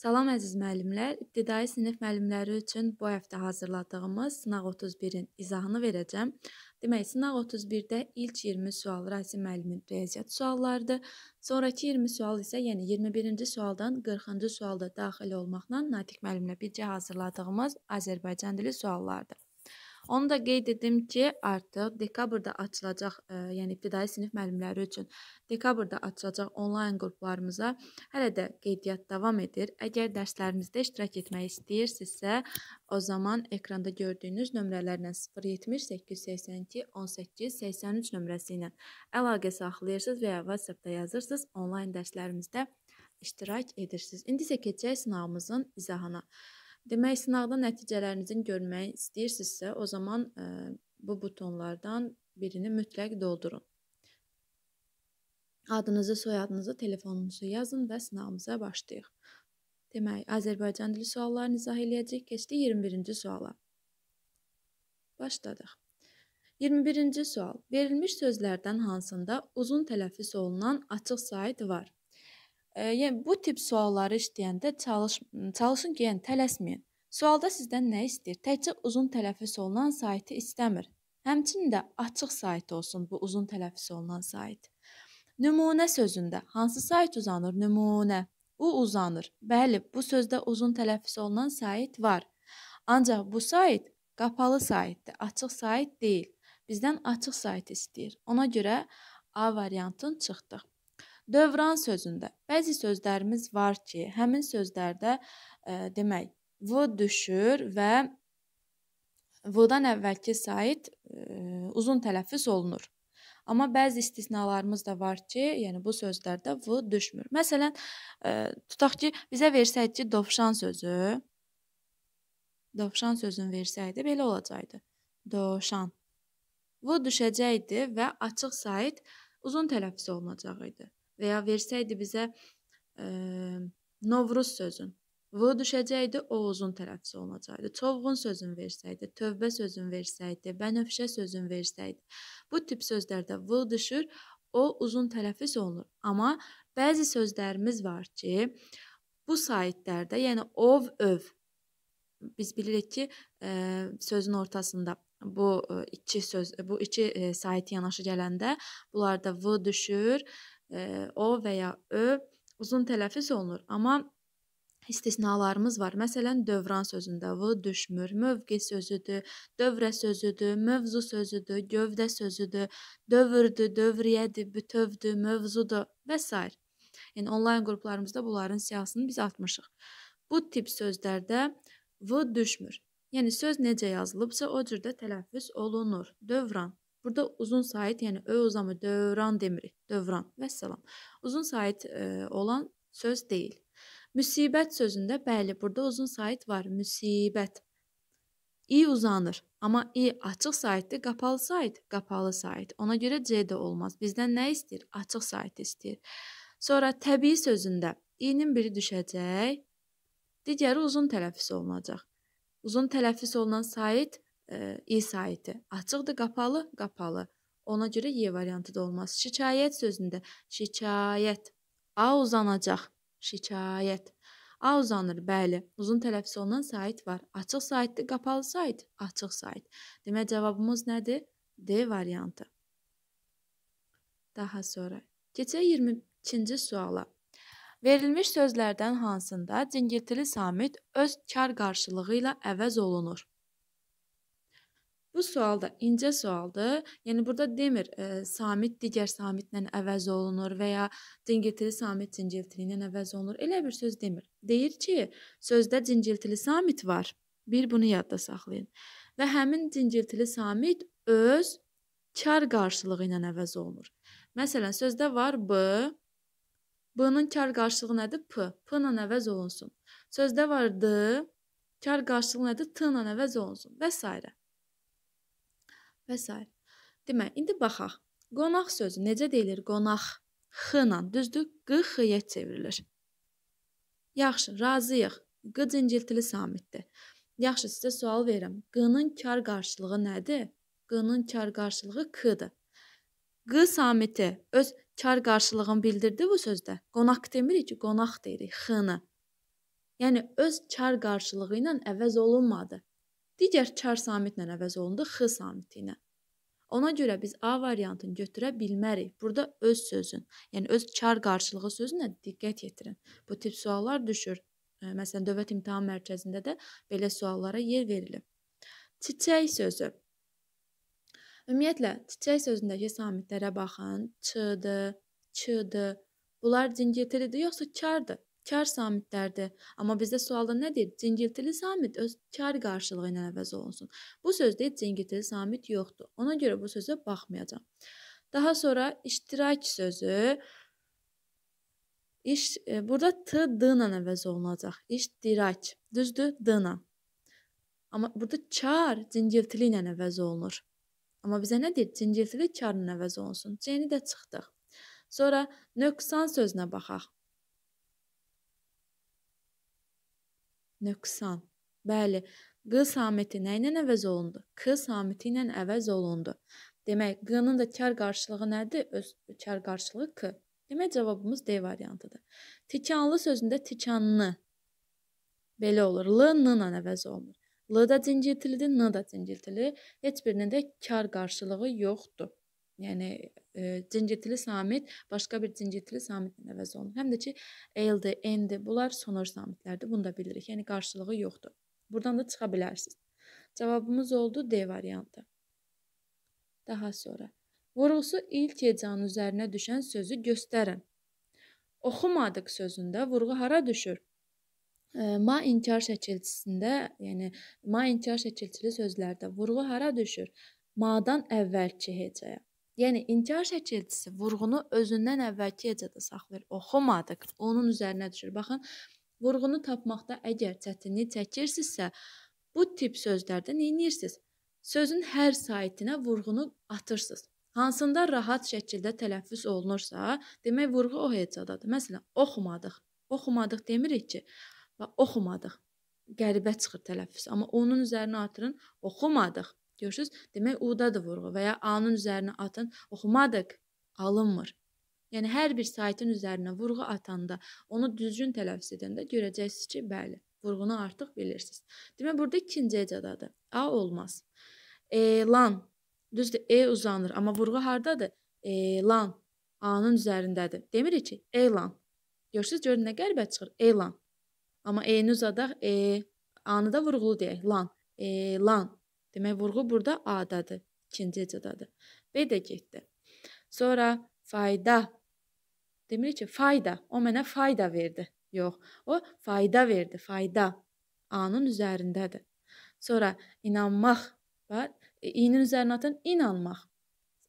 Salam əziz müəllimlər, ibtidai sinif müəllimləri üçün bu həftə hazırladığımız sınaq 31-in izahını verəcəm. Demək, sınaq 31-də ilk 20 sual Rasim müəllimin riyaziyyat suallarıdır. Sonrakı 20 sual isə, yəni 21-ci sualdan 40-cı sualda daxil olmaqla Natiq müəllimlə bircə hazırladığımız Azərbaycan dili suallardır. Onu da qeyd edim ki, artıq dekabrda açılacaq, ə, e, yəni ibtidai sinif müəllimləri üçün dekabrda açılacaq onlayn qruplarımıza hələ də qeydiyyat davam edir. Əgər dərslərimizdə iştirak etmək istəyirsinizsə, o zaman ekranda gördüyünüz nömrələrlə 070 882 18 83 nömrəsi ilə əlaqə saxlayırsınız və ya WhatsApp-da yazırsınız. Onlayn dərslərimizdə iştirak edirsiniz. İndi isə keçək sınağımızın izahına. Demək, sınaqda nəticələrinizi görmək istəyirsinizsə, o zaman ə, e, bu butonlardan birini mütləq doldurun. Adınızı, soyadınızı, telefonunuzu yazın və sınağımıza başlayıq. Demək, Azərbaycan dili suallarını izah eləyəcək. Keçdik 21-ci suala. Başladıq. 21-ci sual. Verilmiş sözlərdən hansında uzun tələffüz olunan açıq said var? Yəni bu tip sualları işləyəndə çalış çalışın ki, yəni tələsməyin. Sualda sizdən nə istəyir? Təkcə uzun tələffüz olunan saytı istəmir. Həmçinin də açıq sayt olsun bu uzun tələffüz olunan sayt. Nümunə sözündə hansı sayt uzanır? Nümunə. U uzanır. Bəli, bu sözdə uzun tələffüz olunan sayt var. Ancaq bu sayt qapalı saytdır, açıq sayt deyil. Bizdən açıq sayt istəyir. Ona görə A variantını çıxdıq. Dövran sözündə bəzi sözlərimiz var ki, həmin sözlərdə ə, e, demək v düşür və v-dan əvvəlki sayt ə, e, uzun tələffüz olunur. Amma bəzi istisnalarımız da var ki, yəni bu sözlərdə v düşmür. Məsələn, ə, e, tutaq ki, bizə versəydi ki, dovşan sözü dovşan sözünü versəydi belə olacaqdı. Dovşan. V düşəcəkdi və açıq sayt uzun tələffüz olunacaq idi və ya versəydi bizə e, Novruz sözün V düşəcəydi, o uzun tələffüz olunacaqdı. Çovğun sözün versəydi, tövbə sözün versəydi, bənövşə sözün versəydi. Bu tip sözlərdə V düşür, o uzun tələffüz olunur. Amma bəzi sözlərimiz var ki, bu saytlərdə, yəni ov, öv biz bilirik ki, ə, e, sözün ortasında bu e, iki söz bu iki e, sayt yanaşı gələndə bunlarda v düşür E, o və ya ö uzun tələffüz olunur, amma istisnalarımız var. Məsələn, dövran sözündə v düşmür, mövqe sözüdür, dövrə sözüdür, mövzu sözüdür, gövdə sözüdür, dövrdür, dövriyyədir, bütövdür, mövzudur və s. Yəni onlayn qruplarımızda bunların siyahısını biz atmışıq. Bu tip sözlərdə v düşmür. Yəni söz necə yazılıbsa, o cürdə tələffüz olunur. Dövran Burada uzun sayit, yəni ö uzamı dövran demirik. Dövran. Vəssalam. Uzun sayit e, olan söz deyil. Müsibət sözündə bəli, burada uzun sayit var. Müsibət. İ uzanır, amma i açıq saytdır, qapalı sayt, qapalı sayt. Ona görə c də olmaz. Bizdən nə istəyir? Açıq sayt istəyir. Sonra təbii sözündə i-nin biri düşəcək, digəri uzun tələffüz olunacaq. Uzun tələffüz olunan sayt E, İsa idi. Açıqdır, qapalı, qapalı. Ona görə Y variantı da olmaz. Şikayət sözündə şikayət a uzanacaq. Şikayət. A uzanır, bəli. Uzun tələffüz olunan sait var. Açıq saitdir, qapalı sait, açıq sait. Demək cavabımız nədir? D variantı. Daha sonra keçək 22-ci suala. Verilmiş sözlərdən hansında cingiltili samit öz kar qarşılığı ilə əvəz olunur? Bu sual da incə sualdır. Yəni burada demir e, samit digər samitlə əvəz olunur və ya cingiltili samit cingiltili ilə əvəz olunur. Elə bir söz demir. Deyir ki, sözdə cingiltili samit var. Bir bunu yadda saxlayın. Və həmin cingiltili samit öz kar qarşılığı ilə əvəz olunur. Məsələn, sözdə var b, b-nın kar qarşılığı nədir? p, p-la əvəz olunsun. Sözdə var d, kar qarşılığı nədir? t-la əvəz olunsun və s və s. Demə, indi baxaq. Qonaq sözü necə deyilir? Qonaq x ilə, düzdür? q x-yə çevrilir. Yaxşı, razıyıq. Q cingiltili samitdir. Yaxşı, sizə sual verirəm. Q-nın kar qarşılığı nədir? Q-nın kar qarşılığı k-dır. Q samiti öz kar qarşılığını bildirdi bu sözdə. Qonaq demirik ki, qonaq deyirik x-ni. Yəni öz kar qarşılığı ilə əvəz olunmadı digər çar samitlə əvəz olundu x samiti ilə. Ona görə biz A variantını götürə bilmərik. Burada öz sözün, yəni öz çar qarşılığı sözünə diqqət yetirin. Bu tip suallar düşür. Məsələn, Dövlət İmtahan Mərkəzində də belə suallara yer verilir. Çiçək sözü. Ümumiyyətlə, çiçək sözündəki samitlərə baxın. Ç-dır, ç-dır. Bunlar cingiltilidir yoxsa kardır? kar samitlərdir. Amma bizdə sualda nə deyir? Cingiltili samit öz kar qarşılığı ilə əvəz olunsun. Bu sözdə cingiltili samit yoxdur. Ona görə bu sözə baxmayacağam. Daha sonra iştirak sözü iş e, burada t d ilə əvəz olunacaq. İştirak. Düzdür? D ilə. Amma burada çar cingiltili ilə əvəz olunur. Amma bizə nə deyir? Cingiltili çarla əvəz olunsun. C-ni də çıxdıq. Sonra nöqsan sözünə baxaq. Nöqsan. Bəli, q saməti nə ilə əvəz olundu? K saməti ilə əvəz olundu. Demək, q-nın da kar qarşılığı nədir? Öz kar qarşılığı k. Demək cavabımız D variantıdır. Tikanlı sözündə tikanlı belə olur. L n ilə əvəz olunur. L da cinciltilidir, n da cinciltili. Heç birinin də kar qarşılığı yoxdur. Yəni e, cincitli samit başqa bir cincitli samitlə əvəz olunur. Həm də ki L-dir, N-dir, bunlar sonor samitlərdir. Bunu da bilirik. Yəni qarşılığı yoxdur. Burdan da çıxa bilərsiniz. Cavabımız oldu D variantı. Daha sonra vurğusu ilk hecanın üzərinə düşən sözü göstərin. Oxumadıq sözündə vurğu hara düşür? Ma inkar şəkilçisində, yəni ma inkar şəkilçili sözlərdə vurğu hara düşür? Madan əvvəlki hecaya. Yəni intihar şəkilçisi vurğunu özündən əvvəlki gecədə saxlayır. Oxumadıq, onun üzərinə düşür. Baxın, vurğunu tapmaqda əgər çətinlik çəkirsinizsə, bu tip sözlərdə nə edirsiniz? Sözün hər saytına vurğunu atırsınız. Hansında rahat şəkildə tələffüz olunursa, demək vurğu o hecadadır. Məsələn, oxumadıq. Oxumadıq demirik ki, oxumadıq. Qəribə çıxır tələffüz, amma onun üzərinə atırın, oxumadıq. Görürsüz? Demək U-dadır vurğu və ya A-nın üzərinə atın. Oxumadıq alınmır. Yəni hər bir saytın üzərinə vurğu atanda, onu düzgün tələffüz edəndə görəcəksiniz ki, bəli, vurğunu artıq bilirsiniz. Demək burada ikinci ecadadır. A olmaz. Elan. Düzdür, e uzanır, amma vurğu hardadır? Elan. A-nın üzərindədir. Demirik ki, elan. Görürsüz, görün nə qəribə çıxır. Elan. Amma e-ni uzadaq, e, A-nı da vurğulu deyək. Lan. Elan. Demək vurğu burada A-dadır, ikinci C-dadır. B də getdi. Sonra fayda. Demirik ki, fayda. O mənə fayda verdi. Yox, o fayda verdi, fayda. A-nın üzərindədir. Sonra inanmaq var. E, i-nin üzərinə atın inanmaq.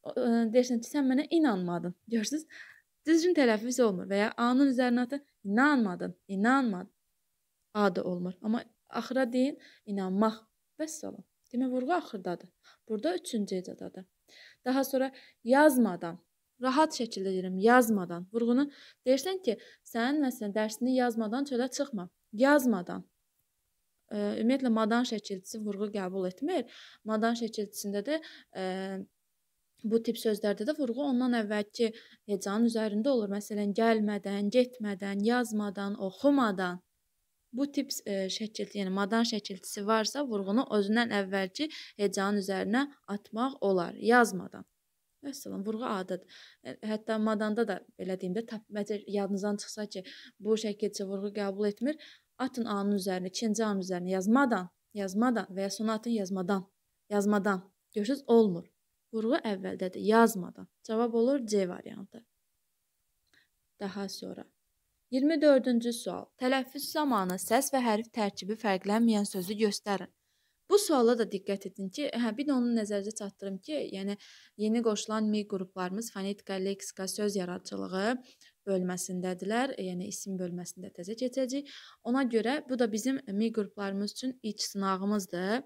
E, deyirsən ki, sən mənə inanmadın. Görürsüz? Düzgün tələffüz olmur və ya A-nın üzərinə atın inanmadın, inanmadın. A da olmur. Amma axıra deyin inanmaq. Bəs salam. Demə vurğu axırdadır. Burada 3-cü ecadadır. Daha sonra yazmadan rahat şəkildə deyirəm, yazmadan. Vurğunu deyirsən ki, sənin məsələn dərsini yazmadan çölə çıxma. Yazmadan. E, ümumiyyətlə madan şəkilçisi vurğu qəbul etmir. Madan şəkilçisində də e, bu tip sözlərdə də vurğu ondan əvvəlki hecanın üzərində olur. Məsələn, gəlmədən, getmədən, yazmadan, oxumadan Bu tip e, şəkilti, yəni madan şəkiltisi varsa, vurğunu özündən əvvəlki hecanın üzərinə atmaq olar yazmadan. Vəssalam, vurğu adadır. E, hətta madanda da belə deyim də, məcəl yadınızdan çıxsa ki, bu şəkilçi vurğu qəbul etmir, atın anın üzərinə, ikinci anın üzərinə yazmadan, yazmadan və ya sona atın yazmadan, yazmadan. Görürsüz, olmur. Vurğu əvvəldədir, yazmadan. Cavab olur C variantı. Daha sonra. 24-cü sual. Tələffüz zamanı səs və hərf tərkibi fərqlənməyən sözü göstərin. Bu suala da diqqət edin ki, hə bir də onu nəzərdə çatdırım ki, yəni yeni qoşulan mi qruplarımız fonetika, leksika, söz yaradıcılığı bölməsindədirlər. E, yəni isim bölməsində təzə keçəcək. Ona görə bu da bizim mi qruplarımız üçün ilk sınağımızdır.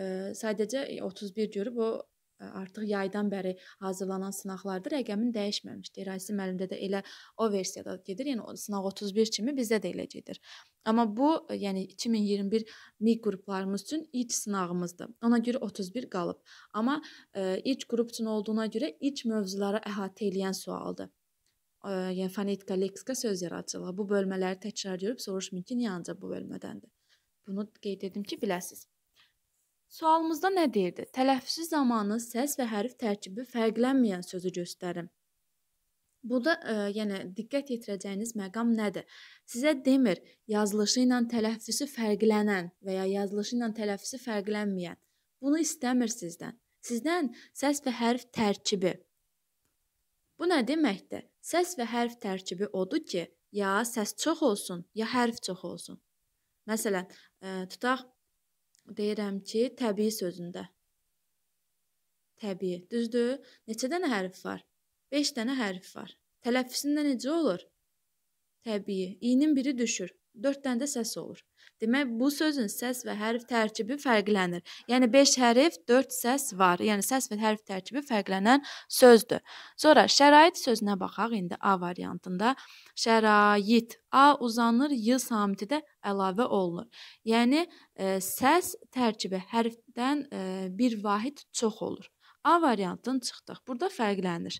E, sadəcə 31 e, görüb o artıq yaydan bəri hazırlanan sınaqlarda rəqəmin dəyişməmişdi. Rəsim müəllimdə də elə o versiyada gedir. Yəni sınaq 31 kimi bizdə də elə gedir. Amma bu, yəni 2021 MİQ qruplarımız üçün ilk sınağımızdır. Ona görə 31 qalıb. Amma ə, ilk qrup üçün olduğuna görə ilk mövzuları əhatə edən sualdır ə, yəni fonetika, leksika, söz yaradıcılığı bu bölmələri təkrar edib soruşmayın ki, niyə ancaq bu bölmədəndir. Bunu qeyd etdim ki, biləsiniz. Sualımızda nə deyirdi? Tələffüz zamanı səs və hərf tərkibi fərqlənməyən sözü göstərin. Bu da, ə, e, yəni diqqət yetirəcəyiniz məqam nədir? Sizə demir, yazılışı ilə tələffüsü fərqlənən və ya yazılışı ilə tələffüsü fərqlənməyən. Bunu istəmir sizdən. Sizdən səs və hərf tərkibi. Bu nə deməkdir? Səs və hərf tərkibi odur ki, ya səs çox olsun, ya hərf çox olsun. Məsələn, ə, e, tutaq deyirəm ki, təbii sözündə. Təbii, düzdür? Neçə dənə hərf var? 5 dənə hərf var. Tələffüzündə necə olur? Təbii. İ-nin biri düşür dörd dənə də səs olur. Demək bu sözün səs və hərf tərkibi fərqlənir. Yəni 5 hərf, 4 səs var. Yəni səs və hərf tərkibi fərqlənən sözdür. Sonra şərait sözünə baxaq. İndi A variantında şərait A uzanır, y samiti də əlavə olunur. Yəni ə, e, səs tərkibi hərfdən ə, e, bir vahid çox olur. A variantından çıxdıq. Burada fərqlənir.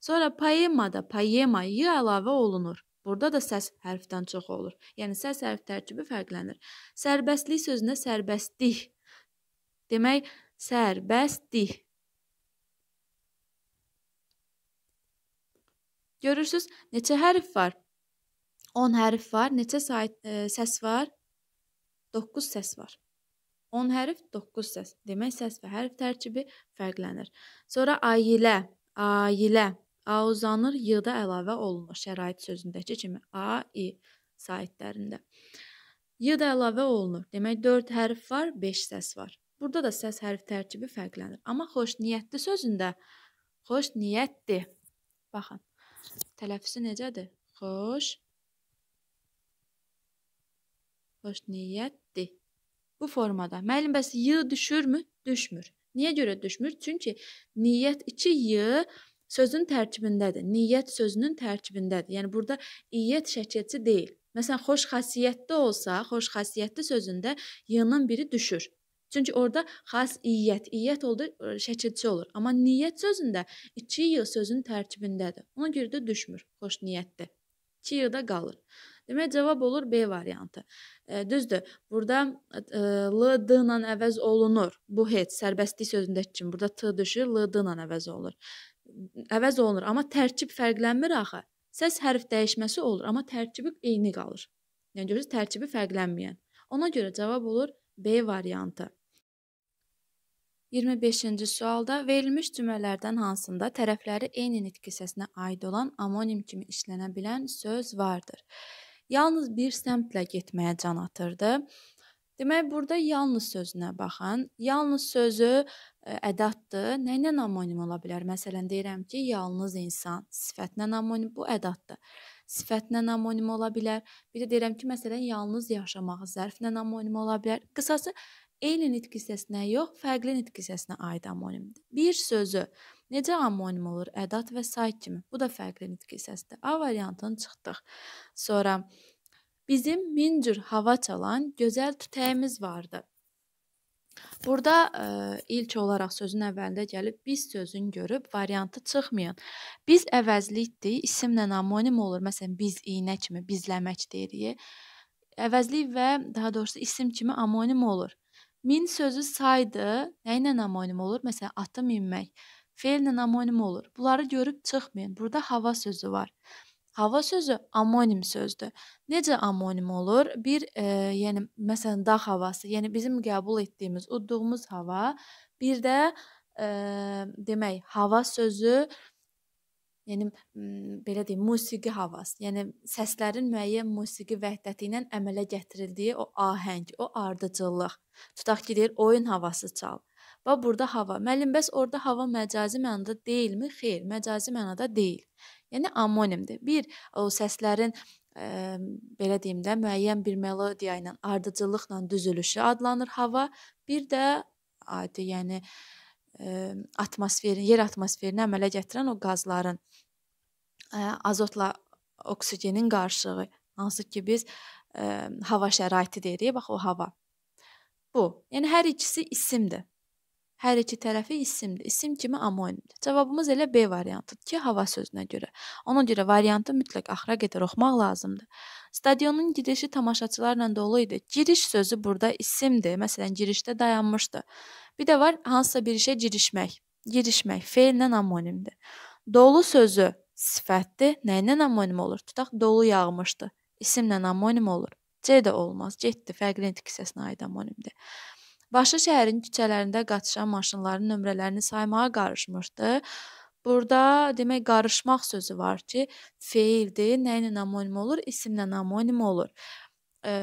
Sonra poemada poema y əlavə olunur. Burada da səs hərfdən çox olur. Yəni səs hərf tərkibi fərqlənir. Sərbəstlik sözünə sərbəstlik. Demək sərbəstlik. Görürsüz, neçə hərf var? 10 hərf var, neçə sayt, ə, e, səs var? 9 səs var. 10 hərf, 9 səs. Demək səs və hərf tərkibi fərqlənir. Sonra ailə, ailə. Auzanır yığda əlavə olunur şərait sözündəki kimi a, i saitlərində. Yığda əlavə olunur. Demək 4 hərf var, 5 səs var. Burada da səs hərf tərkibi fərqlənir. Amma xoş niyyətli sözündə xoş niyyətdir. Baxın. Tələffüsü necədir? Xoş xoş niyyətdir. Bu formada. Müəllim bəs y düşürmü? Düşmür. Niyə görə düşmür? Çünki niyyət 2 y sözün tərkibindədir. Niyyət sözünün tərkibindədir. Yəni burada iyyət şəkilçi deyil. Məsələn, xoş xasiyyətli olsa, xoş xasiyyətli sözündə y-nın biri düşür. Çünki orada xas iyyət, iyyət oldu e, şəkilçi olur. Amma niyyət sözündə 2 y sözün tərkibindədir. Ona görə də düşmür xoş niyyətli. 2 y-da qalır. Demək cavab olur B variantı. E, düzdür. Burada e, l d ilə əvəz olunur. Bu heç sərbəstlik sözündəki kimi. Burada t düşür, l d ilə əvəz olunur əvəz olunur, amma tərkib fərqlənmir axı. Səs hərf dəyişməsi olur, amma tərkibi eyni qalır. Yəni görürsüz tərkibi fərqlənməyən. Ona görə cavab olur B variantı. 25-ci sualda verilmiş cümlələrdən hansında tərəfləri eyni nitq hissəsinə aid olan amonim kimi işlənə bilən söz vardır? Yalnız bir səmtlə getməyə can atırdı. Demək, burada yalnız sözünə baxın. Yalnız sözü ədatdır. Nə ilə anonim ola bilər? Məsələn deyirəm ki, yalnız insan sifətinə anonim bu ədatdır. Sifətinə anonim ola bilər. Bir də deyirəm ki, məsələn yalnız yaşamağı zərfinə anonim ola bilər. Qısası eyni nitq hissəsinə yox, fərqli nitq hissəsinə aid anonimdir. Bir sözü necə anonim olur? Ədat və sayt kimi. Bu da fərqli nitq hissəsidir. A variantını çıxdıq. Sonra bizim min cür hava çalan gözəl tütəyimiz vardı. Burada ə, ilk olaraq sözün əvvəlində gəlib biz sözün görüb variantı çıxmayan. Biz əvəzlikdir, isimlə amonim olur. Məsələn, biz iynə kimi bizləmək deyirik. Əvəzlik və daha doğrusu isim kimi amonim olur. Min sözü saydı, nə ilə amonim olur? Məsələn, atı minmək, feillə amonim olur. Bunları görüb çıxmayın. Burada hava sözü var. Hava sözü amonim sözdür. Necə amonim olur? Bir, e, yəni məsələn dağ havası, yəni bizim qəbul etdiyimiz, udduğumuz hava, bir də e, demək, hava sözü Yəni belə deyim, musiqi havası, yəni səslərin müəyyən musiqi vəhdəti ilə əmələ gətirildiyi o ahəng, o ardıcıllıq. Tutaq ki, deyir, oyun havası çal. Və burada hava. Müəllim bəs orada hava məcazi mənada deyilmi? Xeyr, məcazi mənada deyil. Yəni amonimdir. Bir o səslərin ə, belə deyim də müəyyən bir melodiya ilə ardıcıllıqla düzülüşü adlanır hava. Bir də adi, yəni ə, atmosferin, yer atmosferini əmələ gətirən o qazların ə, azotla oksigenin qarışığı, hansı ki biz ə, hava şəraiti deyirik. Bax o hava. Bu, yəni hər ikisi isimdir. Hər iki tərəfi isimdir. İsim kimi amonimdir. Cavabımız elə B variantıdır ki, hava sözünə görə. Ona görə variantı mütləq axıra qədər oxumaq lazımdır. Stadionun girişi tamaşaçılarla dolu idi. Giriş sözü burada isimdir. Məsələn, girişdə dayanmışdı. Bir də var hansısa bir işə girişmək. Girişmək feillə amonimdir. Dolu sözü sifətdir. Nə ilə amonim olur? Tutaq dolu yağmışdı. İsimlə amonim olur. C də olmaz. Getdi fərqli intiqsiyasına aid amonimdir. Başı şəhərin küçələrində qaçışan maşınların nömrələrini saymağa qarışmışdı. Burada demək qarışmaq sözü var ki, feildir, nə ilə anonim olur, isimlə anonim olur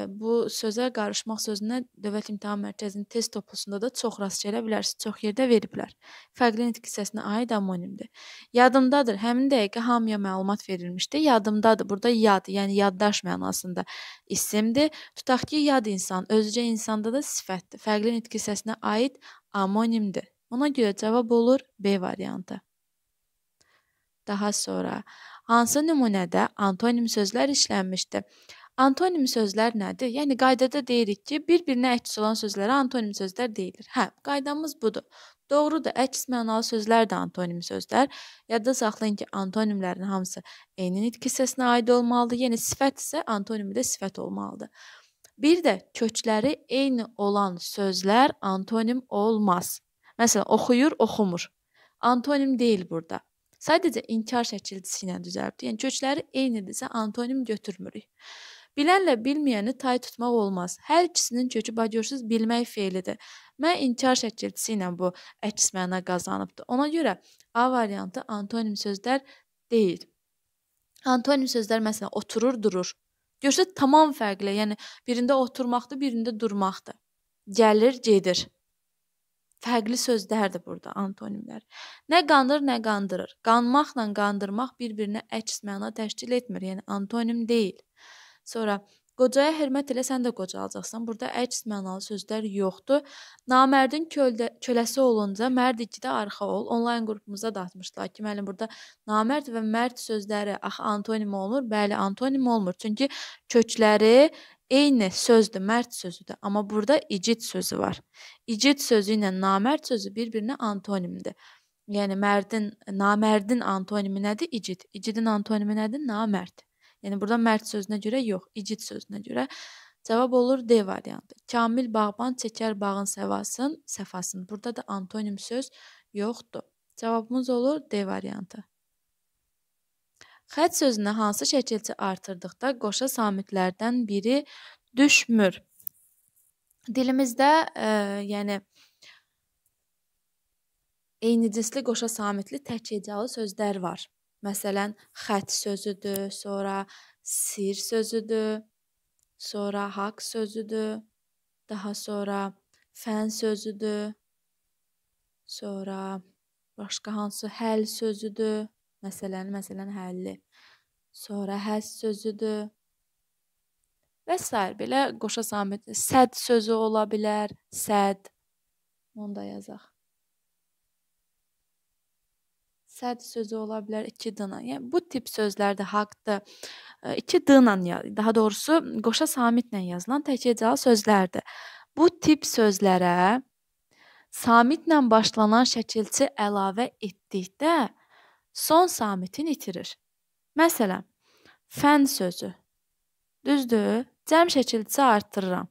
bu sözə qarışmaq sözünə Dövlət İmtahan Mərkəzinin test toplusunda da çox rast gələ bilərsiniz. Çox yerdə veriblər. Fərqli nitq hissəsinə aid amonimdir. Yadımdadır. Həmin dəqiqə hamıya məlumat verilmişdi. Yadımdadır. Burada yad, yəni yaddaş mənasında isimdir. Tutaq ki, yad insan özcə insanda da sifətdir. Fərqli nitq hissəsinə aid amonimdir. Buna görə cavab olur B variantı. Daha sonra hansı nümunədə antonim sözlər işlənmişdi? Antonim sözlər nədir? Yəni qaydada deyirik ki, bir-birinə əks olan sözlərə antonim sözlər deyilir. Hə, qaydamız budur. Doğrudur, əks mənalı sözlər də antonim sözlər. Yadda saxlayın ki, antonimlərin hamısı eynin nitq hissəsinə aid olmalıdır. Yəni sifət isə antonimi də sifət olmalıdır. Bir də kökləri eyni olan sözlər antonim olmaz. Məsələn, oxuyur, oxumur. Antonim deyil burada. Sadəcə inkar şəkildisi ilə düzəldir. Yəni kökləri eynidirsə antonim götürmürük. Bilənlə bilməyəni tay tutmaq olmaz. Hər ikisinin kökü bagörsüz bilmək feilidir. Mən inkar şəkilçisi ilə bu əks məna qazanıbdı. Ona görə A variantı antonim sözlər deyil. Antonim sözlər məsələn oturur, durur. Görsə tamam fərqli. Yəni birində oturmaqdır, birində durmaqdır. Gəlir, gedir. Fərqli sözlərdir burada antonimlər. Nə qandır, nə qandırır. Qanmaqla qandırmaq bir-birinə əks məna təşkil etmir. Yəni antonim deyil. Sonra Qocaya hörmət elə sən də qocalacaqsan. Burada əks mənalı sözlər yoxdur. Namərdin kölə, köləsi olunca mərd 2-də arxa ol. Onlayn qrupumuzda da atmışdılar ki, müəllim burada namərd və mərd sözləri axı antonim olmur. Bəli, antonim olmur. Çünki kökləri eyni sözdür, mərd sözüdür, amma burada igid sözü var. İgid sözü ilə namərd sözü bir-birinə antonimdir. Yəni mərdin, namərdin antonimi nədir? İgid. İgidin antonimi nədir? Namərd. Yəni burada mərd sözünə görə yox, igid sözünə görə. Cavab olur D variantı. Kamil bağban çəkər bağın səvasın, səfasın. Burada da antonim söz yoxdur. Cavabımız olur D variantı. Xətt sözünə hansı şəkilçi artırdıqda qoşa samitlərdən biri düşmür. Dilimizdə, e, yəni eyni cinsli qoşa samitli tək hecalı sözlər var. Məsələn, xət sözüdür, sonra sir sözüdür, sonra haqq sözüdür, daha sonra fən sözüdür, sonra başqa hansı həll sözüdür, məsələn, məsələn həlli. Sonra həzz sözüdür. Və s. belə qoşa samit sədd sözü ola bilər, sədd. Onu da yazaq. sədd sözü ola bilər, 2 d-la. Yəni bu tip sözlərdə haqqda 2 d-la, daha doğrusu qoşa samitlə yazılan təkcəcal sözlərdir. Bu tip sözlərə samitlə başlanan şəkilçi əlavə etdikdə son samitini itirir. Məsələn, fən sözü. Düzdür? Cəm şəkilçi artırıram.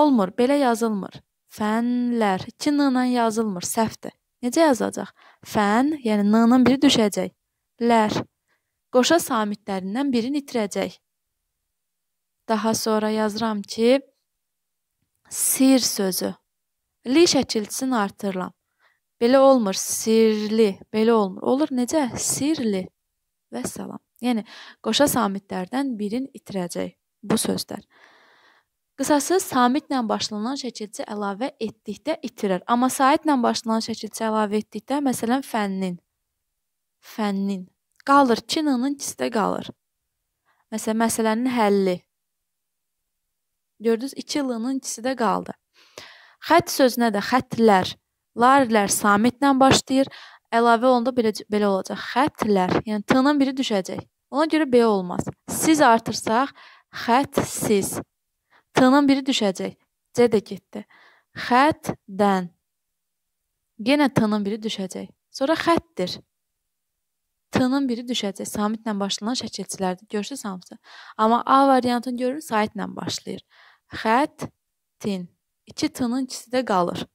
Olmur, belə yazılmır. Fənlər 2 n-la yazılmır, səhvdir. Necə yazacaq? Fən, yəni n-nın biri düşəcək. Lər. Qoşa samitlərindən birini itirəcək. Daha sonra yazıram ki, sir sözü. Li şəkilçisini artırıram. Belə olmur, sirli, belə olmur. Olur necə? Sirli. Və salam. Yəni qoşa samitlərdən birini itirəcək bu sözlər. Qısası samitlə başlanan şəkilçi əlavə etdikdə itirər. Amma saitlə başlanan şəkilçi əlavə etdikdə, məsələn, fənnin fənnin qalır, kinanın ikisidə qalır. Məsələn, məsələnin həlli. Gördünüz, 2 l-nın ikisidə qaldı. Xətt sözünə də xətlər, larlər samitlə başlayır. Əlavə olanda belə belə olacaq. Xətlər, yəni t-nın biri düşəcək. Ona görə b olmaz. Siz artırsaq xətt siz. T-nın biri düşəcək. C də getdi. Xətdən. Yenə T-nın biri düşəcək. Sonra xəttdir. T-nın biri düşəcək. Samitlə başlanan şəkilçilərdir. Görürsüz hamısı. Amma A variantını görürük, saitlə başlayır. Xəttin. 2 T-nın ikisi də qalır.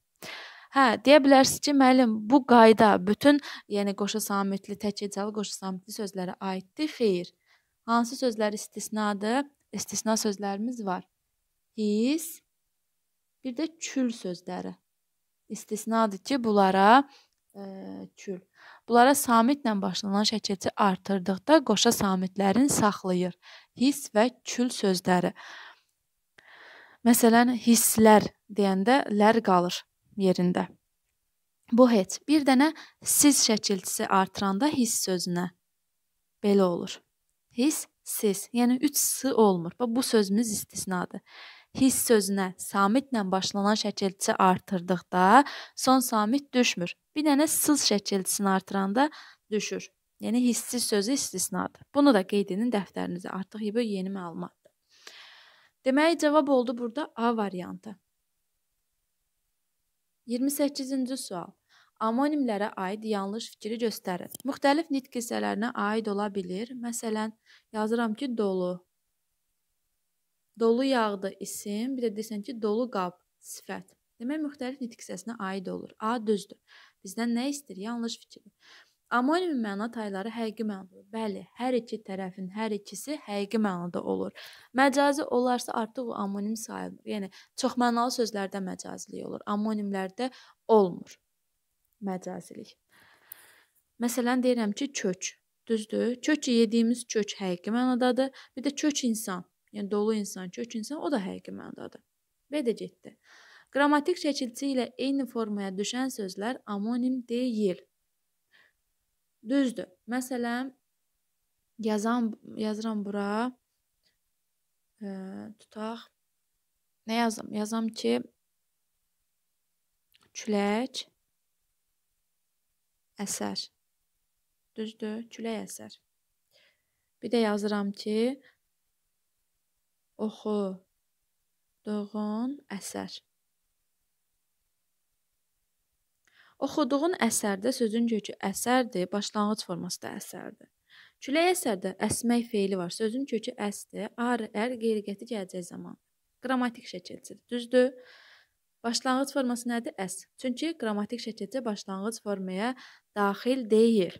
Hə, deyə bilərsiniz ki, müəllim, bu qayda bütün, yəni qoşa samitli, tək hecalı qoşa samitli sözlərə aiddir? Xeyr. Hansı sözlər istisnadır? İstisna sözlərimiz var is, bir də kül sözləri. İstisnadır ki, bunlara ə, e, kül. Bunlara samitlə başlanan şəkilçi artırdıqda qoşa samitlərin saxlayır. His və kül sözləri. Məsələn, hisslər deyəndə lər qalır yerində. Bu heç. Bir dənə siz şəkilçisi artıranda his sözünə belə olur. His, siz. Yəni 3 s olmur. Bax bu sözümüz istisnadır hiss sözünə samitlə başlanan şəkilçi artırdıqda son samit düşmür. Bir dənə sız şəkilçisini artıranda düşür. Yəni hissi sözü istisnadır. Bunu da qeyd edin dəftərinizə. Artıq bu yeni məlumatdır. Deməli cavab oldu burada A variantı. 28-ci sual. Amonimlərə aid yanlış fikri göstərin. Müxtəlif nitq hissələrinə aid ola bilir. Məsələn, yazıram ki, dolu, Dolu yağdı isim, bir də desən ki, dolu qab sifət. Demək müxtəlif nitq hissəsinə aid olur. A düzdür. Bizdən nə istəyir? Yanlış fikirdir. Amonim məna tayları həqiqi mənalıdır. Bəli, hər iki tərəfin hər ikisi həqiqi mənada olur. Məcazi olarsa artıq o amonim sayılmır. Yəni çoxmənalı sözlərdə məcazilik olur. Amonimlərdə olmur məcazilik. Məsələn deyirəm ki, kök. Düzdür? Kök yediyimiz kök həqiqi mənadadır. Bir də kök insan. Yəni dolu insan, kök insan o da həqiqi mənadadır. Və də getdi. Qrammatik şəkilçi ilə eyni formaya düşən sözlər amonim deyil. Düzdür. Məsələn, yazan yazıram bura ə, e, tutaq. Nə yazım? Yazam ki külək əsər. Düzdür? Külək əsər. Bir də yazıram ki, oxuduğun əsər. Oxuduğun əsərdə sözün kökü əsərdir, başlanğıc formasında əsərdir. Küləy əsərdə əsmək feili var. Sözün kökü əsdir. Ar, ər qeyri-qəti gələcək zaman. Qrammatik şəkilcidir. Düzdür? Başlanğıc forması nədir? Əs. Çünki qrammatik şəkilci başlanğıc formaya daxil deyil.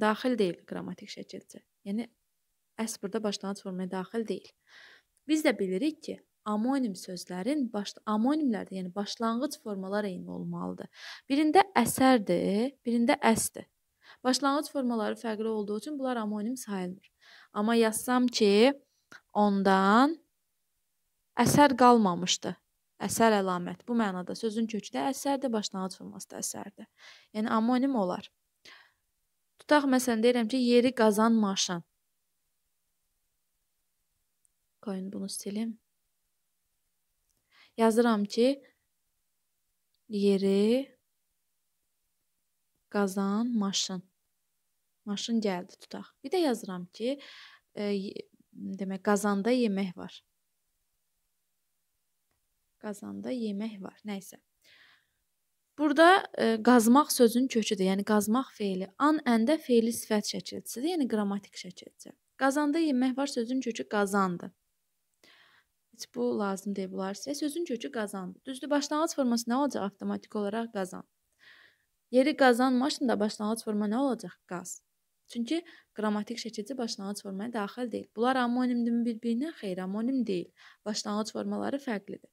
Daxil deyil qrammatik şəkilci. Yəni əs burada başlanğıc formaya daxil deyil. Biz də bilirik ki, amonim sözlərin baş amonimlərdə, yəni başlanğıc formaları eyni olmalıdır. Birində əsərdir, birində əsdir. Başlanğıc formaları fərqli olduğu üçün bunlar amonim sayılmır. Amma yazsam ki, ondan əsər qalmamışdı. Əsər əlamət. Bu mənada sözün kökdə əsərdir, başlanğıc forması da əsərdir. Yəni amonim olar. Tutaq məsələn deyirəm ki, yeri qazan maşın. Qoyun bunu silim. Yazıram ki, yeri qazan maşın. Maşın gəldi tutaq. Bir də yazıram ki, e, demək qazanda yemək var. Qazanda yemək var. Nə isə. Burada e, qazmaq sözün köküdür. Yəni qazmaq feili an əndə feili sifət şəkilçisidir, yəni qrammatik şəkilçisi. Qazanda yemək var sözün kökü qazandır. Heç bu lazım deyil bunlar sizə. Sözün kökü qazandı. Düzdür, başlanğıc forması nə olacaq? Avtomatik olaraq qazan. Yeri qazan maşında başlanğıc forma nə olacaq? Qaz. Çünki qrammatik şəkildə başlanğıc formaya daxil deyil. Bunlar amonimdir bir-birinə? Xeyr, amonim deyil. Başlanğıc formaları fərqlidir.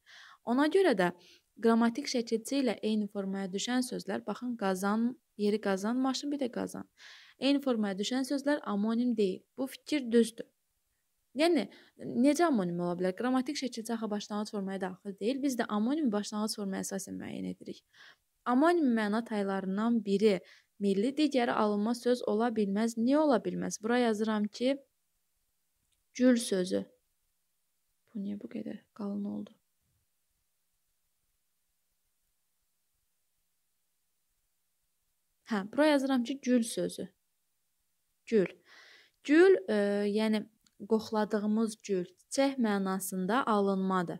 Ona görə də qrammatik şəkilçi ilə eyni formaya düşən sözlər, baxın, qazan, yeri qazan, maşın bir də qazan. Eyni formaya düşən sözlər amonim deyil. Bu fikir düzdür. Yəni necə amonim ola bilər? Qrammatik şəkildə axı başlanğıc formaya daxil deyil. Biz də amonimi başlanğıc formaya əsasən müəyyən edirik. Amonim məna taylarından biri milli, digəri alınma söz ola bilməz. Niyə ola bilməz? Bura yazıram ki, gül sözü. Bu niyə bu qədər qalın oldu? Hə, bura yazıram ki, gül sözü. Gül. Gül, e, yəni qoxladığımız gül çiçək mənasında alınmadır.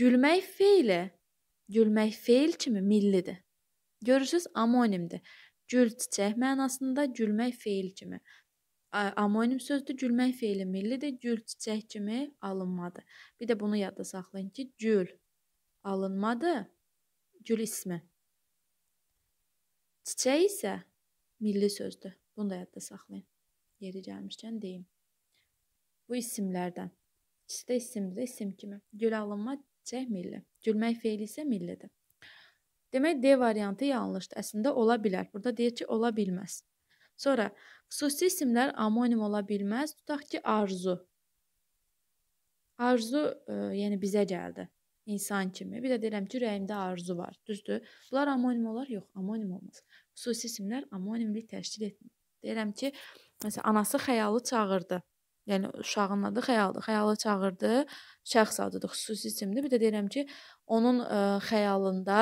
Gülmək feili gülmək feil kimi millidir. Görürsüz, amonimdir. Gül çiçək mənasında gülmək feil kimi. Amonim sözdür, gülmək feili millidir, gül çiçək kimi alınmadı. Bir də bunu yadda saxlayın ki, gül alınmadı, gül ismi. Çiçək isə milli sözdür. Bunu da yadda saxlayın. Yeri gəlmişkən deyim bu isimlərdən. İkisi də isimdir, isim kimi. Gül alınma cəh milli. Gülmək feili isə millidir. Demək D variantı yanlışdır. Əslində ola bilər. Burada deyir ki, ola bilməz. Sonra xüsusi isimlər amonim ola bilməz. Tutaq ki, arzu. Arzu, e, yəni bizə gəldi insan kimi. Bir də deyirəm ki, ürəyimdə arzu var. Düzdür? Bunlar amonim olar? Yox, amonim olmaz. Xüsusi isimlər amonimlik təşkil etmir. Deyirəm ki, məsələn, anası xəyalı çağırdı. Yəni uşağın adı xəyaldır. Xəyalı çağırdı. Şəxs adıdır, xüsusi isimdir. Bir də deyirəm ki, onun ə, e, xəyalında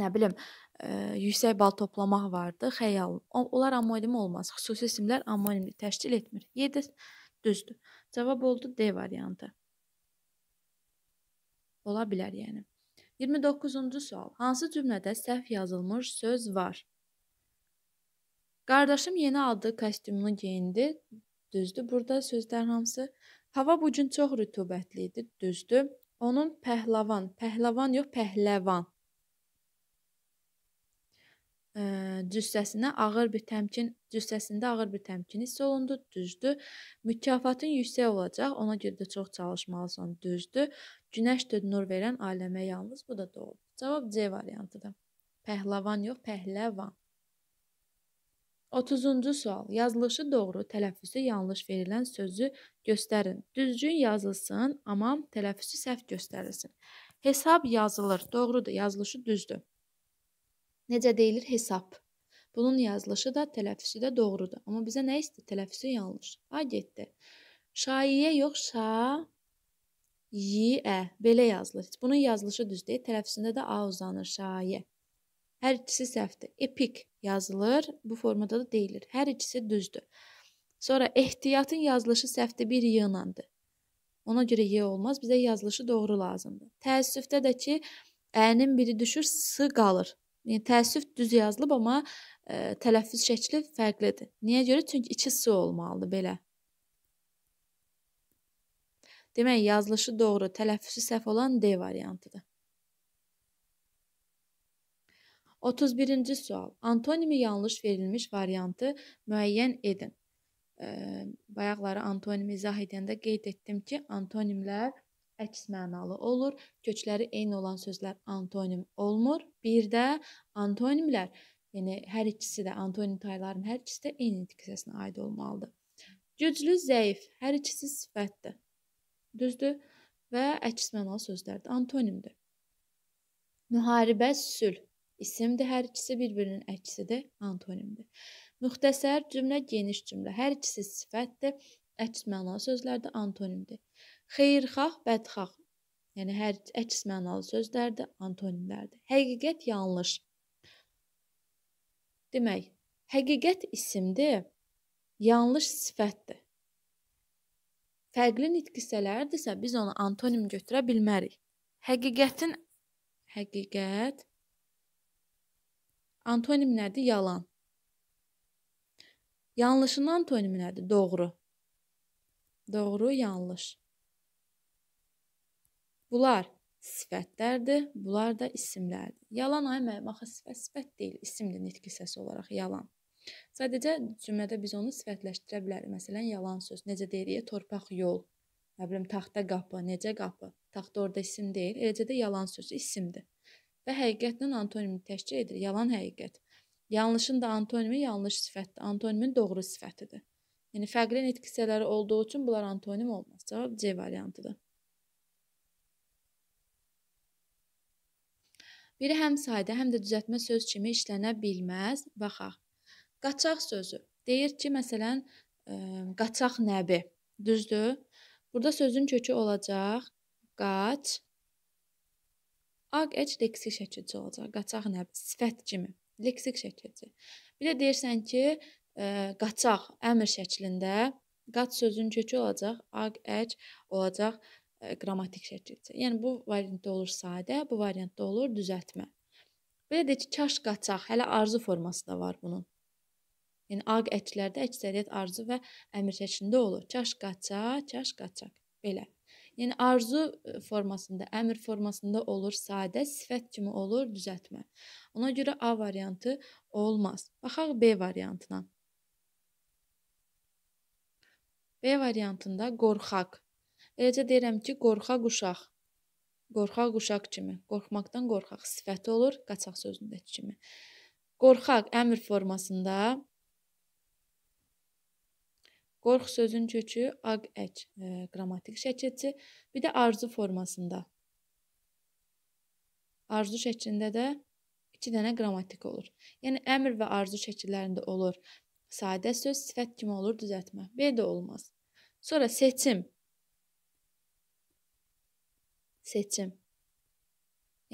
nə bilim, ə, e, yüksək bal toplamaq vardı, xəyal. Onlar amonim olmaz. Xüsusi isimlər amonimlik təşkil etmir. 7 düzdür. Cavab oldu D variantı. Ola bilər, yəni. 29-cu sual. Hansı cümlədə səhv yazılmış söz var? Qardaşım yeni aldığı kostyumunu geyindi. Düzdür, burada sözlərin hamısı. Hava bu gün çox rütubətli idi, düzdür. Onun pəhləvan, pəhləvan yox, pəhləvan. Ə, cüssəsinə ağır bir təmkin, cüssəsində ağır bir təmkin hiss olundu, düzdür. Mükafatın yüksək olacaq, ona görə də çox çalışmalısan, düzdür. Günəş də nur verən aləmə yalnız, bu da doğrudur. Cavab C variantıdır. Pəhləvan yox, pəhləvan. 30-cu sual. Yazılışı doğru, tələffüsü yanlış verilən sözü göstərin. Düzgün yazılsın, amma tələffüsü səhv göstərilsin. Hesab yazılır. Doğrudur, yazılışı düzdür. Necə deyilir? Hesab. Bunun yazılışı da, tələffüsü də doğrudur. Amma bizə nə istəyir? Tələffüsü yanlış. A getdi. Şaiyə yox, şa yiə belə yazılır. Bunun yazılışı düz deyil. Tələffüsündə də a uzanır, şaiyə. Hər ikisi səhvdir. Epik yazılır, bu formada da deyilir. Hər ikisi düzdür. Sonra ehtiyatın yazılışı səhvdə bir yığınandı. Ona görə y olmaz, bizə yazılışı doğru lazımdır. Təəssüfdə də ki, ənin biri düşür, s qalır. Yəni təəssüf düz yazılıb, amma ə, e, tələffüz şəkli fərqlidir. Niyə görə? Çünki içi s olmalıdır belə. Demək, yazılışı doğru, tələffüzü səhv olan D variantıdır. 31-ci sual. Antonimi yanlış verilmiş variantı müəyyən edin. E, bayaqları antonimi izah edəndə qeyd etdim ki, antonimlər əks mənalı olur. Kökləri eyni olan sözlər antonim olmur. Bir də antonimlər, yəni hər ikisi də antonim taylarının hər ikisi də eyni nitq hissəsinə aid olmalıdır. Güclü, zəif, hər ikisi sifətdir. Düzdür? Və əks mənalı sözlərdir, antonimdir. Müharibə, sülh isimdir, hər ikisi bir-birinin əksidir, antonimdir. Müxtəsər cümlə geniş cümlə, hər ikisi sifətdir, əks mənalı sözlərdir, antonimdir. Xeyirxah, bədxah, yəni hər əks mənalı sözlərdir, antonimlərdir. Həqiqət yanlış. Demək, həqiqət isimdir, yanlış sifətdir fərqli nitq hissələridirsə, biz onu antonim götürə bilmərik. Həqiqətin həqiqət Antonim nədir? Yalan. Yanlışın antonimi nədir? Doğru. Doğru, yanlış. Bunlar sifətlərdir, bunlar da isimlərdir. Yalan ay mənim axı sifət sifət deyil, isimdir nitqi səsi olaraq yalan. Sadəcə cümlədə biz onu sifətləşdirə bilərik. Məsələn, yalan söz. Necə deyirik? Torpaq yol. Nə bilim, taxta qapı, necə qapı? Taxta orada isim deyil, eləcə də yalan söz isimdir və həqiqətinin antonimini təşkil edir. Yalan həqiqət. Yanlışın da antonimi yanlış sifətdir. Antonimin doğru sifətidir. Yəni fərqli nitq hissələri olduğu üçün bunlar antonim olmaz. Cavab C variantıdır. Biri həm sayda, həm də düzəltmə söz kimi işlənə bilməz. Baxaq. Qaçaq sözü. Deyir ki, məsələn, ə, e, qaçaq nəbi. Düzdür? Burada sözün kökü olacaq qaç AQH leksik şəkilçi olacaq, qaçaq nə? Sifət kimi leksik şəkilçi. Bir də deyirsən ki, ə, e, qaçaq əmr şəklində qaç sözün kökü olacaq, AQH olacaq ə, e, qrammatik şəkilçi. Yəni bu variantda olur sadə, bu variantda olur düzəltmə. Belə də ki, kaş qaçaq, hələ arzu forması da var bunun. Yəni AQH-lərdə əksəriyyət arzu və əmr şəklində olur. Kaş qaçaq, kaş qaçaq. Belə. Yəni arzu e, formasında, əmr formasında olur, sadə sifət kimi olur, düzəltmə. Ona görə A variantı olmaz. Baxaq B variantına. B variantında qorxaq. Eləcə deyirəm ki, qorxaq uşaq. Qorxaq uşaq kimi, qorxmaqdan qorxaq sifəti olur, qaçaq sözündəki kimi. Qorxaq əmr formasında Qorx sözün kökü aq əç e, qrammatik şəkilçi, bir də arzu formasında. Arzu şəklində də 2 dənə qrammatik olur. Yəni əmr və arzu şəkillərində olur. Sadə söz sifət kimi olur düzəltmə. B də olmaz. Sonra seçim. Seçim.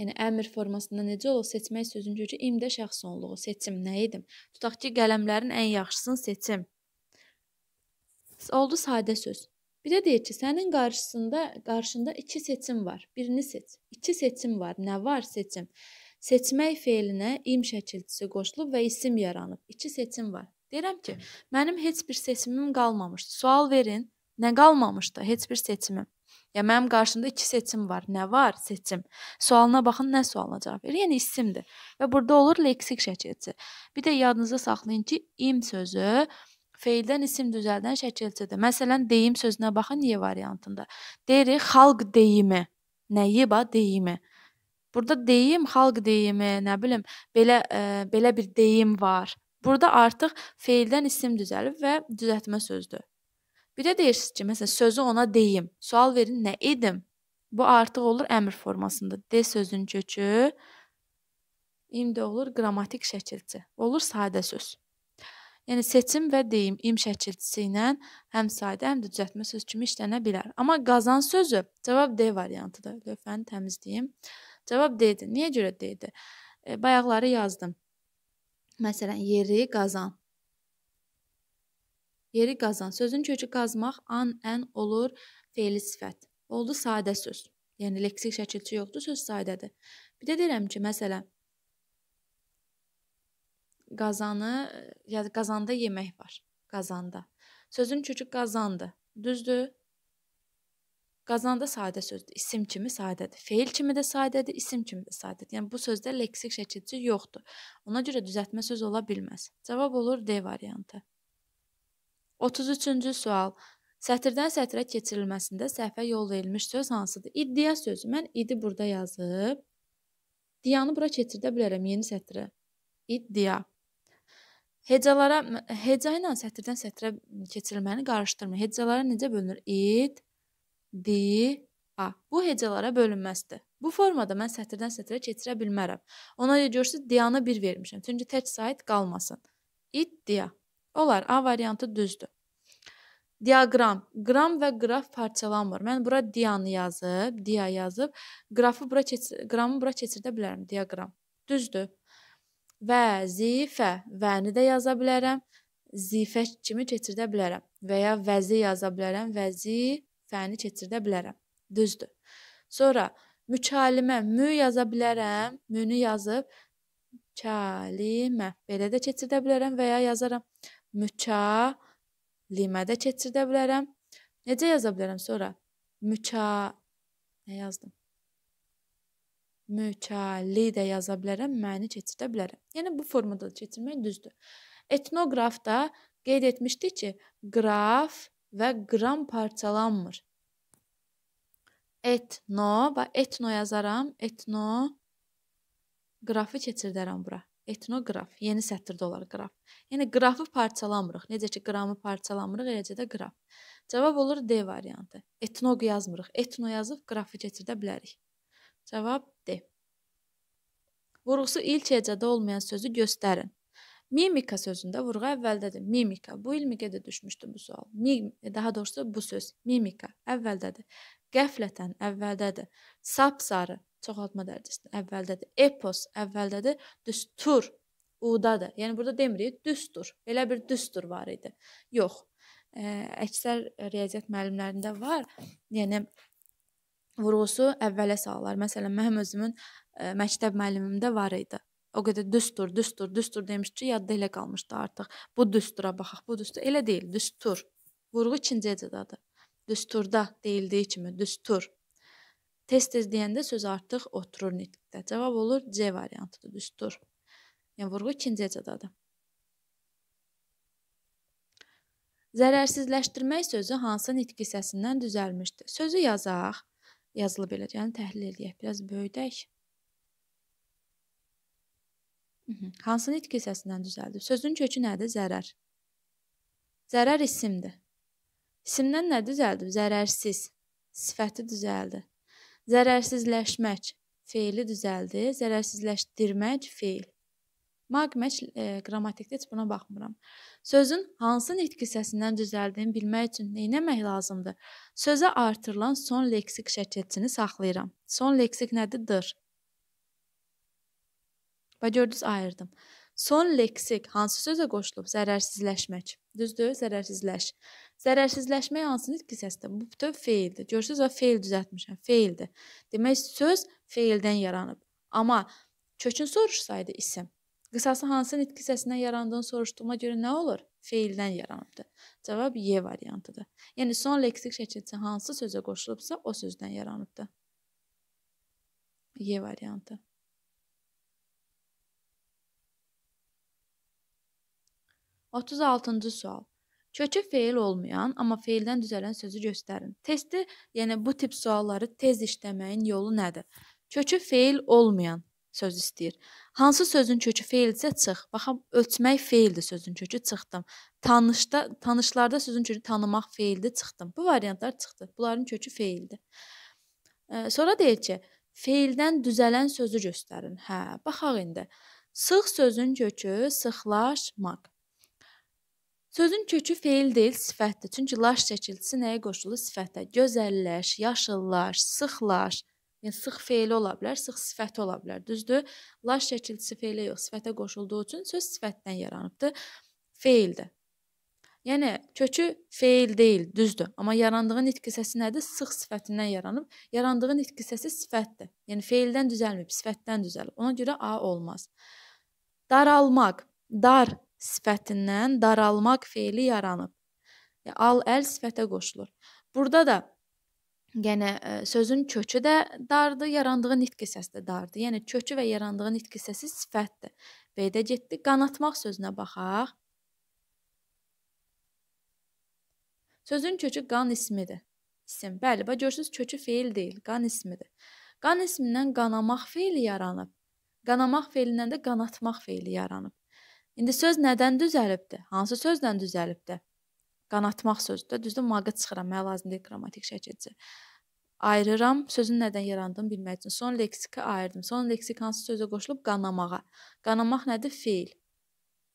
Yəni əmr formasında necə olur? Seçmək sözün kökü imdə şəxs sonluğu. Seçim nə idim? Tutaq ki, qələmlərin ən yaxşısını seçim. Oldu sadə söz. Bir də deyir ki, sənin qarşısında qarşında iki seçim var. Birini seç. İki seçim var. Nə var seçim? Seçmək feelinə im şəkilçisi qoşulub və isim yaranıb. İki seçim var. Deyirəm ki, mənim heç bir seçimim qalmamışdı. Sual verin. Nə qalmamışdı? Heç bir seçimim. Ya mənim qarşımda iki seçim var. Nə var? Seçim. Sualına baxın, nə sualına cavab verir. Yəni isimdir. Və burada olur leksik şəkilçi. Bir də yadınızda saxlayın ki, im sözü Feildən isim düzəldən şəkilçidir. Məsələn, deyim sözünə baxın Y variantında. Deyirik xalq deyimi. Nəyi ba deyimi. Burada deyim xalq deyimi, nə bilim, belə ə, e, belə bir deyim var. Burada artıq feildən isim düzəlib və düzəltmə sözdür. Bir də deyirsiniz ki, məsələn, sözü ona deyim. Sual verin, nə edim? Bu artıq olur əmr formasında. D sözün kökü indi olur qrammatik şəkilçi. Olur sadə söz. Yəni seçim və deyim im şəkilçisi ilə həm sadə, həm də düzəltmə söz kimi işlənə bilər. Amma qazan sözü cavab D variantıdır. Lövhəni təmizləyim. Cavab D-dir. Niyə görə D-dir? E, bayaqları yazdım. Məsələn, yeri qazan. Yeri qazan. Sözün kökü qazmaq an, ən olur feili sifət. Oldu sadə söz. Yəni leksik şəkilçi yoxdur, söz sadədir. Bir də deyirəm ki, məsələn, qazanı, e, yəni qazanda yemək var. Qazanda. Sözün kökü qazandı. Düzdür? Qazanda sadə sözdür. İsim kimi sadədir. Feil kimi də sadədir, isim kimi də sadədir. Yəni bu sözdə leksik şəkilçi yoxdur. Ona görə düzəltmə söz ola bilməz. Cavab olur D variantı. 33-cü sual. Sətirdən sətrə keçirilməsində səhvə yol verilmiş söz hansıdır? İddia sözü. Mən idi burada yazıb diyanı bura keçirdə bilərəm yeni sətrə. İddia. Hecalara heca ilə sətirdən sətrə keçirilməni qarışdırmayın. Hecalara necə bölünür? İd, di, a. Bu hecalara bölünməzdir. Bu formada mən sətirdən sətrə keçirə bilmərəm. Ona görə görürsüz, diyanı 1 vermişəm. Çünki tək sayt qalmasın. İd, diya. Olar. A variantı düzdür. Diaqram. Qram və qraf parçalanmır. Mən bura diyanı yazıb, diya yazıb, qrafı bura keçir, qramı bura keçirdə bilərəm. Diaqram. Düzdür? Vəzifə, vəni də yaza bilərəm, zifə kimi keçirdə bilərəm və ya vəzi yaza bilərəm, vəzifəni keçirdə bilərəm. Düzdür. Sonra mükalimə, mü yaza bilərəm, münü yazıb kalimə belə də keçirdə bilərəm və ya yazaram mükalimə də keçirdə bilərəm. Necə yaza bilərəm sonra? Müka nə yazdım? mütəli də yaza bilərəm, məni keçirdə bilərəm. Yəni bu formada keçirmək düzdür. Etnoqraf da qeyd etmişdi ki, qraf və qram parçalanmır. Etno, bax etno yazaram, etno qrafı keçirdərəm bura. Etnoqraf, yeni sətirdə olar qraf. Yəni qrafı parçalamırıq. Necə ki qramı parçalamırıq, eləcə də qraf. Cavab olur D variantı. Etnoq yazmırıq. Etno yazıb qrafı keçirdə bilərik. Cavab D. Vurğusu ilk hecədə olmayan sözü göstərin. Mimika sözündə vurğu əvvəldədir. Mimika. Bu ilmiqə də düşmüşdü bu sual. Mim, e, daha doğrusu bu söz mimika əvvəldədir. Qəflətən əvvəldədir. Sapsarı çoxaltma dərəcəsində əvvəldədir. Epos əvvəldədir. Düstur udadır. Yəni burada demirik düstur. Belə bir düstur var idi. Yox. Ə, e, əksər riyaziyyat müəllimlərində var. Yəni vurğusu əvvələ salırlar. Məsələn, mənim özümün ə, e, məktəb müəllimimdə var idi. O qədər düstur, düstur, düstur demişdi, yadda elə qalmışdı artıq. Bu düstura baxaq, bu düstur elə deyil, düstur. Vurğu ikinci ecadadır. Düsturda deyildiyi kimi düstur. Tez-tez deyəndə söz artıq oturur nitqdə. Cavab olur C variantıdır, düstur. Yəni vurğu ikinci ecadadır. Zərərsizləşdirmək sözü hansı nitq hissəsindən düzəlmişdir? Sözü yazaq, yazılıb eləcəyini təhlil edək. Biraz böyüdək. Mhmm, Hansı nitq hissəsindən düzəldib? Sözün kökü nədir? Zərər. Zərər isimdir. İsimdən nə düzəldib? Zərərsiz. Sifəti düzəldi. Zərərsizləşmək feili düzəldi. Zərərsizləşdirmək feil. Magmeç e, qrammatikdə heç buna baxmıram. Sözün hansı nitq hissəsindən düzəldiyini bilmək üçün nə etmək lazımdır? Sözə artırılan son leksik şəkilçini saxlayıram. Son leksik nədir? Və gördünüz ayırdım. Son leksik hansı sözə qoşulub? Zərərsizləşmək. Düzdür? Zərərsizləş. Zərərsizləşmək hansı nitq hissəsidir? Bu bütöv feildir. Görürsüz, o feil düzəltmişəm. Feildir. Demək söz feildən yaranıb. Amma kökün soruşsaydı isim Qısası hansı nitq hissəsindən yarandığını soruşduğuma görə nə olur? Feildən yaranıbdı. Cavab Y variantıdır. Yəni son leksik şəkildə hansı sözə qoşulubsa, o sözdən yaranıbdı. Y variantı. Otuz altıncı sual. Kökü feil olmayan, amma feildən düzələn sözü göstərin. Testi, yəni bu tip sualları tez işləməyin yolu nədir? Kökü feil olmayan söz istəyir. Hansı sözün kökü feilcə çıx? Baxam, ölçmək feildir sözün kökü çıxdım. Tanışda, tanışlarda sözün kökü tanımaq feildir çıxdım. Bu variantlar çıxdı. Bunların kökü feildir. E, sonra deyir ki, feildən düzələn sözü göstərin. Hə, baxaq indi. Sıx sözün kökü sıxlaşmaq. Sözün kökü feil deyil, sifətdir. Çünki laş şəkilçisi nəyə qoşulur? Sifətə. Gözəlləş, yaşıllar, sıxlar. Yəni sıx feili ola bilər, sıx sifəti ola bilər, düzdür? Laş şəkilçisi feilə yox, sifətə qoşulduğu üçün söz sifətdən yaranıbdır. Feildir. Yəni kökü feil deyil, düzdür. Amma yarandığı nitq hissəsi nədir? Sıx sifətindən yaranıb. Yarandığı nitq hissəsi sifətdir. Yəni feildən düzəlmir, sifətdən düzəlir. Ona görə a olmaz. Daralmaq, dar sifətindən daralmaq feili yaranıb. E, al əl sifətə qoşulur. Burada da Yəni e, sözün kökü də dardır, yarandığı nitq hissəsi də dardır. Yəni kökü və yarandığı nitq hissəsi sifətdir. B-də getdi. Qanatmaq sözünə baxaq. Sözün kökü qan ismidir. İsim. Bəli, bax görürsüz kökü feil deyil, qan ismidir. Qan ismindən qanamaq feili yaranıb. Qanamaq feilindən də qanatmaq feili yaranıb. İndi söz nədən düzəlibdi? Hansı sözdən düzəlibdi? qanatmaq sözüdür. Düzdür, maqa çıxıram, mənə lazım deyil qrammatik şəkilcə. Ayırıram, sözün nədən yarandığını bilmək üçün. Son leksiki ayırdım. Son leksik hansı sözə qoşulub qanamağa. Qanamaq nədir? Feil.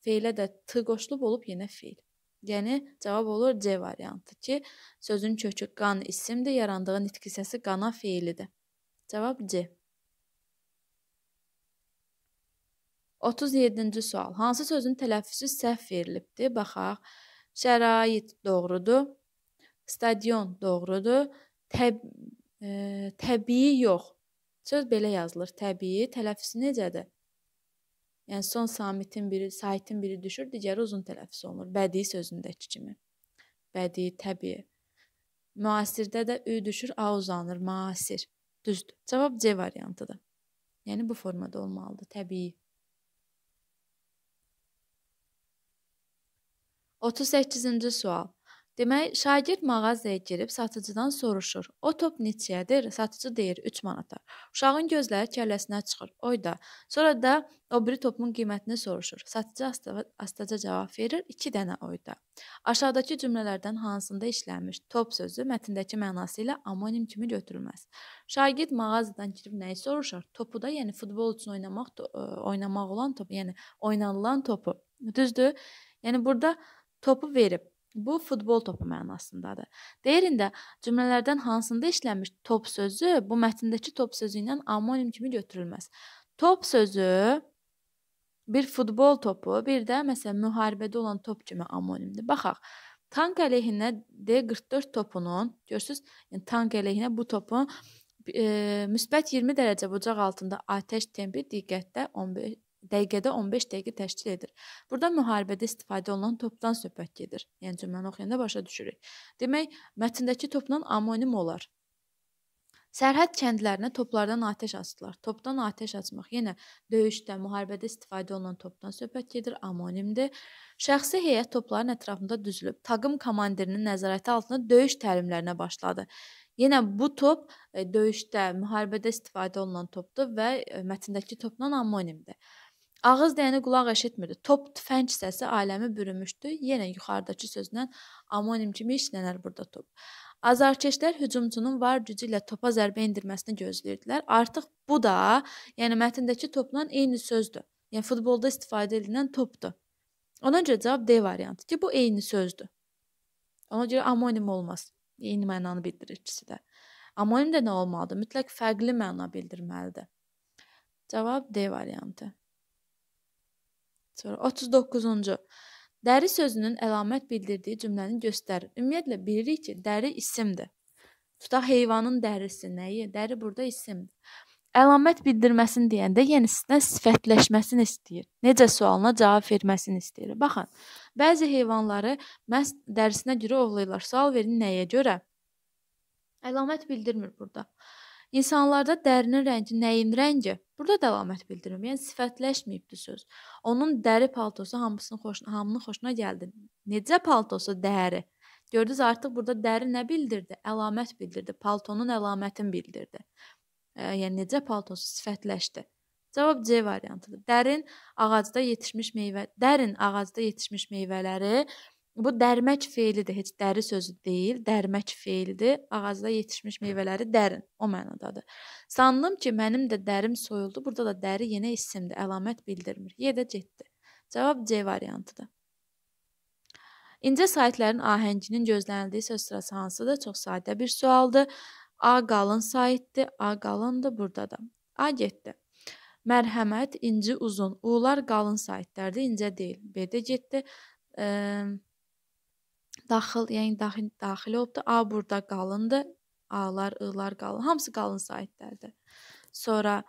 Feilə də t qoşulub olub yenə feil. Yəni cavab olur C variantı ki, sözün kökü qan isimdir, yarandığı nitq hissəsi qana feilidir. Cavab C. 37-ci sual. Hansı sözün tələffüsü səhv verilibdi? Baxaq. Şərait doğrudur. Stadion doğrudur. Təb ə, e, təbii yox. Söz belə yazılır. Təbii tələffüsü necədir? Yəni son samitin biri, saytın biri düşür, digəri uzun tələffüs olunur. Bədii sözündəki kimi. Bədii, təbii. Müasirdə də ü düşür, a uzanır. Müasir. Düzdür. Cavab C variantıdır. Yəni bu formada olmalıdır, təbii. 38-ci sual. Demək, şagird mağazaya girib satıcıdan soruşur. O top neçəyədir? Satıcı deyir 3 manata. Uşağın gözləri kəlləsinə çıxır. Oy da. Sonra da o biri topun qiymətini soruşur. Satıcı asta astaca cavab verir 2 dənə oyda. Aşağıdakı cümlələrdən hansında işlənmiş top sözü mətndəki mənası ilə amonim kimi götürülməz? Şagird mağazadan girib nəyi soruşur? Topu da, yəni futbol üçün oynamaq oynamaq olan top, yəni oynanılan topu. Düzdür? Yəni burada topu verib. Bu futbol topu mənasındadır. Deyir indi cümlələrdən hansında işlənmiş top sözü bu mətndəki top sözü ilə amonim kimi götürülməz. Top sözü bir futbol topu, bir də məsələn müharibədə olan top kimi amonimdir. Baxaq. Tank əleyhinə D44 topunun, görürsüz, yəni tank əleyhinə bu topun e, müsbət 20 dərəcə bucaq altında atəş tempi diqqətdə 15 dəqiqədə 15 dəqiqə təşkil edir. Burada müharibədə istifadə olunan topdan söhbət gedir. Yəni cümləni oxuyanda başa düşürük. Demək, mətndəki topla amonim olar. Sərhəd kəndlərinə toplardan atəş açdılar. Topdan atəş açmaq yenə döyüşdə, müharibədə istifadə olunan topdan söhbət gedir, amonimdir. Şəxsi heyət topların ətrafında düzülüb, taqım komandirinin nəzarəti altında döyüş təlimlərinə başladı. Yenə bu top e, döyüşdə, müharibədə istifadə olunan topdur və e, mətndəki topla amonimdir. Ağız dəyəni qulaq eşitmirdi. Top tüfəng səsi aləmi bürümüşdü. Yenə yuxarıdakı sözlə amonim kimi işlənər burada top. Azarkeşlər hücumçunun var gücü ilə topa zərbə endirməsini gözləyirdilər. Artıq bu da, yəni mətndəki topla eyni sözdür. Yəni futbolda istifadə edilən topdur. Ona görə cavab D variantı ki, bu eyni sözdür. Ona görə amonim olmaz. Eyni mənanı bildirir ikisi də. Amonim də nə olmalıdır? Mütləq fərqli məna bildirməlidir. Cavab D variantı. Sonra 39-cu. Dəri sözünün əlamət bildirdiyi cümləni göstərir. Ümumiyyətlə bilirik ki, dəri isimdir. Tutaq heyvanın dərisi nəyi? Dəri burada isimdir. Əlamət bildirməsini deyəndə, yəni sizdən sifətləşməsini istəyir. Necə sualına cavab verməsini istəyir. Baxın, bəzi heyvanları məhz dərisinə görə ovlayırlar. Sual verin nəyə görə? Əlamət bildirmir burada. İnsanlarda dərinin rəngi nəyin rəngi? Burada da əlamət bildirir. Yəni sifətləşməyibdi söz. Onun dəri paltosu hamısının xoşuna, hamının xoşuna gəldi. Necə paltosu dəri? Gördünüz artıq burada dəri nə bildirdi? Əlamət bildirdi. Paltonun əlamətini bildirdi. E, yəni necə paltosu sifətləşdi? Cavab C variantıdır. Dərin ağacda yetişmiş meyvə, dərin ağacda yetişmiş meyvələri Bu dərmək feilidir, heç dəri sözü deyil, dərmək feilidir. Ağacda yetişmiş hə. meyvələri dərin, o mənadadır. Sandım ki, mənim də dərim soyuldu. Burada da dəri yenə isimdir, əlamət bildirmir. Yenə də getdi. Cavab C variantıdır. İncə saytların ahənginin gözlənildiyi söz sırası hansıdır? Çox sadə bir sualdır. A qalın saytdır, A qalındır burada da. A getdi. Mərhəmət inci uzun, ular qalın saytlərdə incə deyil. B də getdi. Iı, daxil, yəni daxil, daxil olubdu. A burada qalındır. A-lar, ı-lar qalın. Hamısı qalın saytlardır. Sonra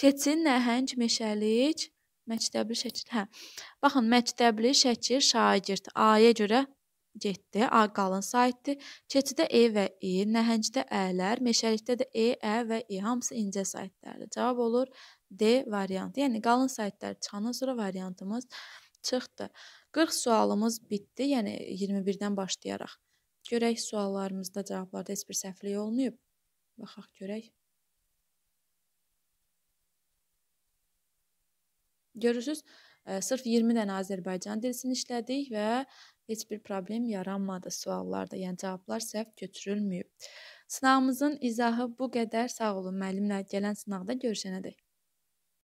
keçin, nəhəng, meşəlik, məktəbli şəkil. Hə. Baxın, məktəbli şəkil şagird A-ya görə getdi. A qalın saytdır. Keçidə E və İ, nəhəngdə Ə-lər, meşəlikdə də E, Ə və İ hamısı incə saytlardır. Cavab olur D variantı. Yəni qalın saytlar çıxandan sonra variantımız çıxdı. 40 sualımız bitdi, yəni 21-dən başlayaraq. Görək suallarımızda cavablarda heç bir səhvlik olmayıb. Baxaq görək. Görürsüz, e, sırf 20 dənə Azərbaycan dilisini işlədik və heç bir problem yaranmadı suallarda, yəni cavablar səhv götürülməyib. Sınağımızın izahı bu qədər. Sağ olun müəllimlə gələn sınaqda görüşənədək.